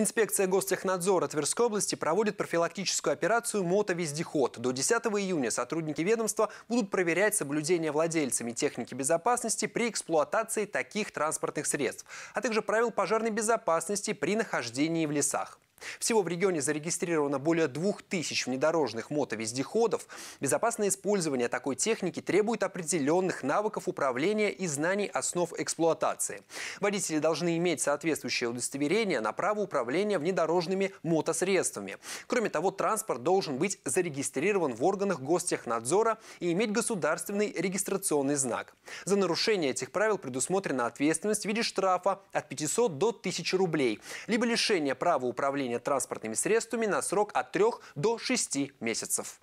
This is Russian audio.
Инспекция гостехнадзора Тверской области проводит профилактическую операцию «Мотовездеход». До 10 июня сотрудники ведомства будут проверять соблюдение владельцами техники безопасности при эксплуатации таких транспортных средств, а также правил пожарной безопасности при нахождении в лесах. Всего в регионе зарегистрировано более 2000 внедорожных мотовездеходов. Безопасное использование такой техники требует определенных навыков управления и знаний основ эксплуатации. Водители должны иметь соответствующее удостоверение на право управления внедорожными мотосредствами. Кроме того, транспорт должен быть зарегистрирован в органах гостехнадзора и иметь государственный регистрационный знак. За нарушение этих правил предусмотрена ответственность в виде штрафа от 500 до 1000 рублей, либо лишение права управления управления транспортными средствами на срок от 3 до 6 месяцев.